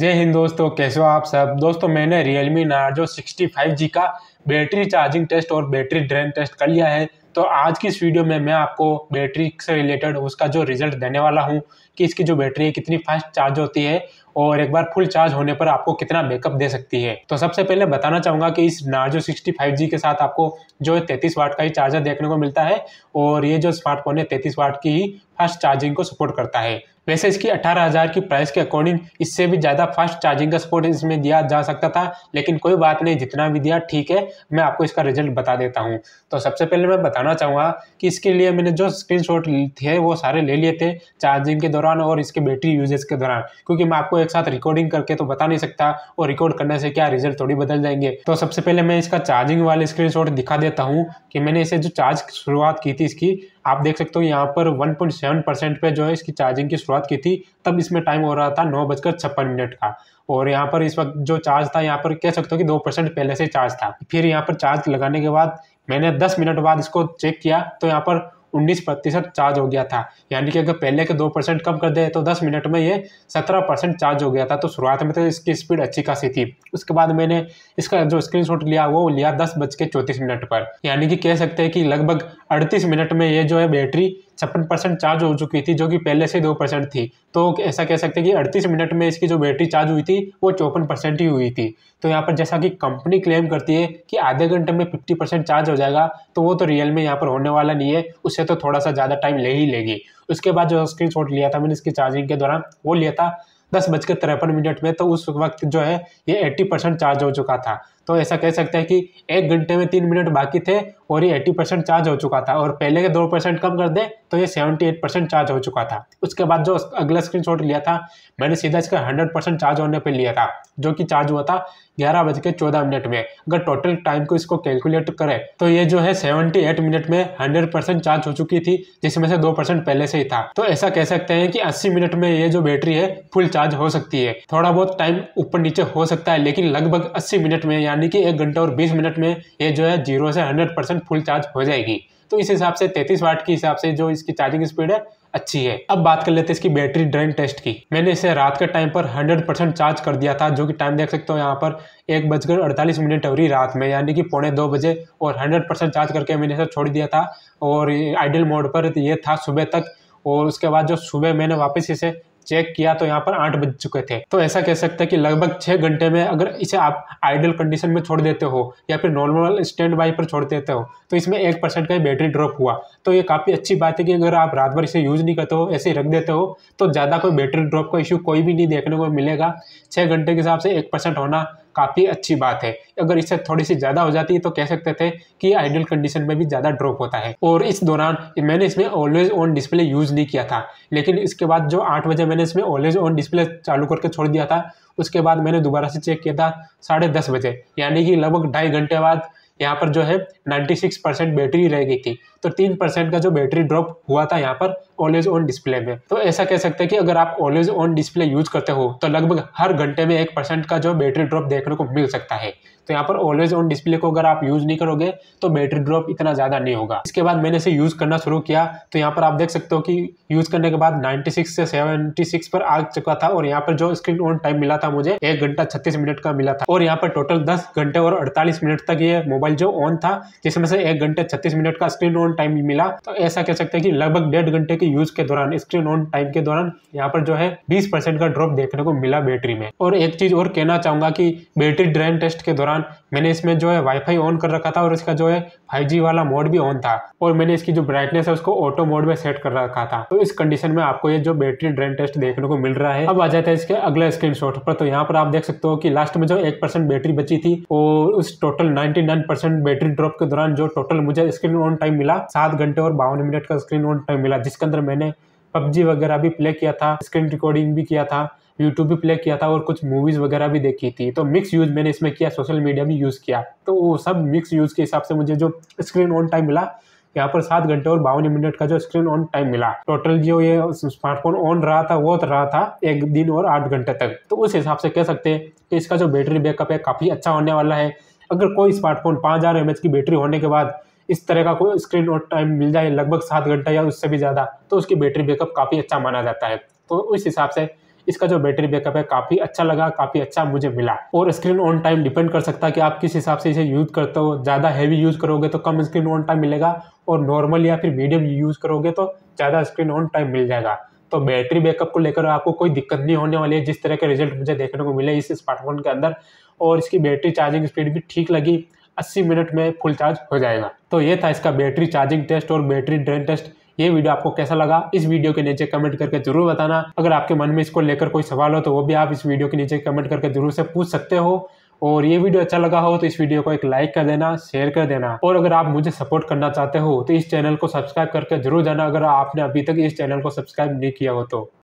जय हिंद दोस्तों कैसे हो आप सब दोस्तों मैंने Realme नार्जो 65G का बैटरी चार्जिंग टेस्ट और बैटरी ड्रेन टेस्ट कर लिया है तो आज की इस वीडियो में मैं आपको बैटरी से रिलेटेड उसका जो रिजल्ट देने वाला हूँ कि इसकी जो बैटरी है कितनी फास्ट चार्ज होती है और एक बार फुल चार्ज होने पर आपको कितना बैकअप दे सकती है तो सबसे पहले बताना चाहूँगा कि इस नार्जो सिक्सटी के साथ आपको जो तैतीस वाट का ही चार्जर देखने को मिलता है और ये जो स्मार्टफोन है तैतीस वाट की ही फास्ट चार्जिंग को सपोर्ट करता है वैसे इसकी 18000 की प्राइस के अकॉर्डिंग इससे भी ज़्यादा फास्ट चार्जिंग का सपोर्ट इसमें दिया जा सकता था लेकिन कोई बात नहीं जितना भी दिया ठीक है मैं आपको इसका रिजल्ट बता देता हूँ तो सबसे पहले मैं बताना चाहूँगा कि इसके लिए मैंने जो स्क्रीन थे वो सारे ले लिए थे चार्जिंग के दौरान और इसके बैटरी यूजेज के दौरान क्योंकि मैं आपको एक साथ रिकॉर्डिंग करके तो बता नहीं सकता और रिकॉर्ड करने से क्या रिजल्ट थोड़ी बदल जाएंगे तो सबसे पहले मैं इसका चार्जिंग वाले स्क्रीन दिखा देता हूँ कि मैंने इसे जो चार्ज शुरुआत की थी इसकी आप देख सकते हो यहाँ पर वन पॉइंट सेवन परसेंट पे जो है इसकी चार्जिंग की शुरुआत शुरुआत की थी तब इसमें टाइम हो रहा था नौ बजकर छप्पन मिनट का और यहाँ पर इस वक्त जो चार्ज था यहाँ पर कह सकते हो कि दो परसेंट पहले से चार्ज था फिर यहाँ पर चार्ज लगाने के बाद मैंने दस मिनट बाद इसको चेक किया तो यहाँ पर उन्नीस प्रतिशत चार्ज हो गया था यानी कि अगर पहले के दो परसेंट कम कर दे तो दस मिनट में ये सत्रह परसेंट चार्ज हो गया था तो शुरुआत में तो इसकी स्पीड अच्छी खासी थी उसके बाद मैंने इसका जो स्क्रीनशॉट लिया वो लिया दस बज के चौंतीस मिनट पर यानी कि कह सकते हैं कि लगभग अड़तीस मिनट में ये जो है बैटरी छप्पन परसेंट चार्ज हो चुकी थी जो कि पहले से दो परसेंट थी तो ऐसा कह सकते हैं कि अड़तीस मिनट में इसकी जो बैटरी चार्ज हुई थी वो चौपन परसेंट ही हुई थी तो यहाँ पर जैसा कि कंपनी क्लेम करती है कि आधे घंटे में फिफ्टी परसेंट चार्ज हो जाएगा तो वो तो रियल में यहाँ पर होने वाला नहीं है उससे तो थोड़ा सा ज़्यादा टाइम ले ही लेगी उसके बाद जो स्क्रीन शॉट लिया था मैंने इसकी चार्जिंग के दौरान वो लिया था दस बजकर तिरपन मिनट में तो उस वक्त जो है ये एट्टी परसेंट चार्ज हो चुका था तो ऐसा कह सकते हैं कि एक घंटे में तीन मिनट बाकी थे और ये एट्टी परसेंट चार्ज हो चुका था और पहले के दो परसेंट कम कर दे तो ये सेवेंटी एट परसेंट चार्ज हो चुका था उसके बाद जो अगला स्क्रीनशॉट लिया था मैंने सीधा इसका हंड्रेड परसेंट चार्ज होने पर लिया था जो कि चार्ज हुआ था ग्यारह बज के चौदह मिनट में अगर टोटल टाइम को इसको कैलकुलेट करें तो ये जो है सेवेंटी एट मिनट में हंड्रेड परसेंट चार्ज हो चुकी थी जिसमें से दो परसेंट पहले से ही था तो ऐसा कह सकते हैं कि अस्सी मिनट में ये जो बैटरी है फुल चार्ज हो सकती है थोड़ा बहुत टाइम ऊपर नीचे हो सकता है लेकिन लगभग अस्सी मिनट में यानी यानी कि एक घंटा और बीस मिनट में ये जो है जीरो से हंड्रेड परसेंट फुल चार्ज हो जाएगी तो इस हिसाब से तैतीस वाट के हिसाब से जो इसकी चार्जिंग स्पीड है अच्छी है अब बात कर लेते हैं इसकी बैटरी ड्रेन टेस्ट की मैंने इसे रात के टाइम पर 100 परसेंट चार्ज कर दिया था जो कि टाइम देख सकते हो यहाँ पर एक बजकर अड़तालीस मिनट हो रही रात में यानी कि पौने दो बजे और 100 परसेंट चार्ज करके मैंने इसे छोड़ दिया था और आइडियल मोड पर ये था सुबह तक और उसके बाद जो सुबह मैंने वापस इसे चेक किया तो यहाँ पर आठ बज चुके थे तो ऐसा कह सकते हैं कि लगभग छह घंटे में अगर इसे आप आइडल कंडीशन में छोड़ देते हो या फिर नॉर्मल स्टैंड बाई पर छोड़ देते हो तो इसमें एक परसेंट का बैटरी ड्रॉप हुआ तो ये काफ़ी अच्छी बात है कि अगर आप रात भर इसे यूज़ नहीं करते हो ऐसे ही रख देते हो तो ज़्यादा कोई बैटरी ड्रॉप का इश्यू कोई भी नहीं देखने को मिलेगा छह घंटे के हिसाब से एक होना काफ़ी अच्छी बात है अगर इससे थोड़ी सी ज़्यादा हो जाती है तो कह सकते थे कि आइडियल कंडीशन में भी ज़्यादा ड्रॉप होता है और इस दौरान मैंने इसमें ऑलवेज ऑन डिस्प्ले यूज़ नहीं किया था लेकिन इसके बाद जो आठ बजे मैंने इसमें ऑलवेज ऑन डिस्प्ले चालू करके छोड़ दिया था उसके बाद मैंने दोबारा से चेक किया था साढ़े दस बजे यानी कि लगभग ढाई घंटे बाद यहाँ पर जो है 96 परसेंट बैटरी रह गई थी तो तीन परसेंट का जो बैटरी ड्रॉप हुआ था यहाँ पर ऑलवेज ऑन डिस्प्ले में तो ऐसा कह सकते हैं कि अगर आप ऑलवेज ऑन डिस्प्ले यूज करते हो तो लगभग हर घंटे में एक परसेंट का जो बैटरी ड्रॉप देखने को मिल सकता है तो यहाँ पर ऑलवेज ऑन डिस्प्ले को अगर आप यूज़ नहीं करोगे तो बैटरी ड्रॉप इतना ज़्यादा नहीं होगा इसके बाद मैंने इसे यूज़ करना शुरू किया तो यहाँ पर आप देख सकते हो कि यूज़ करने के बाद 96 से 76 पर आ चुका था और यहाँ पर जो स्क्रीन ऑन टाइम मिला था मुझे एक घंटा छत्तीस मिनट का मिला था और यहाँ पर टोटल दस घंटे और अड़तालीस मिनट तक ये मोबाइल जो ऑन था जिसमें से एक घंटे छत्तीस मिनट का स्क्रीन ऑन ऑन टाइम मिला तो ऐसा कह सकते हैं कि लगभग डेढ़ घंटे के यूज के दौरान स्क्रीन ऑन टाइम के दौरान यहाँ पर जो है बीस परसेंट का ड्रॉप देखने को मिला बैटरी में और एक चीज और कहना चाहूंगा कि बैटरी ड्रेन टेस्ट के दौरान मैंने इसमें जो है वाईफाई ऑन कर रखा था और इसका जो है फाइव वाला मोड भी ऑन था और मैंने इसकी जो ब्राइटनेस है उसको ऑटो मोड में सेट कर रखा था तो इस कंडीशन में आपको ये जो बैटरी ड्रेन टेस्ट देखने को मिल रहा है अब आ जाता है इसके अगले स्क्रीन पर तो यहाँ पर आप देख सकते हो कि लास्ट में जो एक बैटरी बची थी और उस टोटल नाइनटी बैटरी ड्रॉप के दौरान जो टोटल मुझे स्क्रीन ऑन टाइम मिला सात घंटे और बावन मिनट का स्क्रीन ऑन टाइम मिला जिसके अंदर मैंने पबजी वगैरह भी प्ले किया था स्क्रीन रिकॉर्डिंग भी किया था यूट्यूब भी प्ले किया था और कुछ मूवीज़ वगैरह भी देखी थी तो मिक्स यूज़ मैंने इसमें किया सोशल मीडिया भी यूज़ किया तो वो सब मिक्स यूज़ के हिसाब से मुझे जो स्क्रीन ऑन टाइम मिला यहाँ पर सात घंटे और बावन मिनट का जो स्क्रीन ऑन टाइम मिला टोटल जो ये स्मार्टफोन ऑन रहा था वो तो रहा था एक दिन और आठ घंटे तक तो उस हिसाब से कह सकते हैं कि इसका जो बैटरी बैकअप है काफ़ी अच्छा होने वाला है अगर कोई स्मार्टफोन पाँच हज़ार की बैटरी होने के बाद इस तरह का कोई स्क्रीन और टाइम मिल जाए लगभग सात घंटा या उससे भी ज़्यादा तो उसकी बैटरी बैकअप काफ़ी अच्छा माना जाता है तो उस हिसाब से इसका जो बैटरी बैकअप है काफ़ी अच्छा लगा काफ़ी अच्छा मुझे मिला और स्क्रीन ऑन टाइम डिपेंड कर सकता है कि आप किस हिसाब से इसे यूज़ करते हो ज़्यादा हैवी यूज़ करोगे तो कम स्क्रीन ऑन टाइम मिलेगा और नॉर्मल या फिर मीडियम यूज़ करोगे तो ज़्यादा स्क्रीन ऑन टाइम मिल जाएगा तो बैटरी बैकअप को लेकर आपको कोई दिक्कत नहीं होने वाली है जिस तरह के रिजल्ट मुझे देखने को मिले इस स्मार्टफोन के अंदर और इसकी बैटरी चार्जिंग स्पीड भी ठीक लगी 80 मिनट में फुल चार्ज हो जाएगा तो ये था इसका बैटरी चार्जिंग टेस्ट और बैटरी ड्रेन टेस्ट ये वीडियो आपको कैसा लगा इस वीडियो के नीचे कमेंट करके जरूर बताना अगर आपके मन में इसको लेकर कोई सवाल हो तो वो भी आप इस वीडियो के नीचे कमेंट करके जरूर से पूछ सकते हो और ये वीडियो अच्छा लगा हो तो इस वीडियो को एक लाइक कर देना शेयर कर देना और अगर आप मुझे सपोर्ट करना चाहते हो तो इस चैनल को सब्सक्राइब करके जरूर जाना अगर आपने अभी तक इस चैनल को सब्सक्राइब नहीं किया हो तो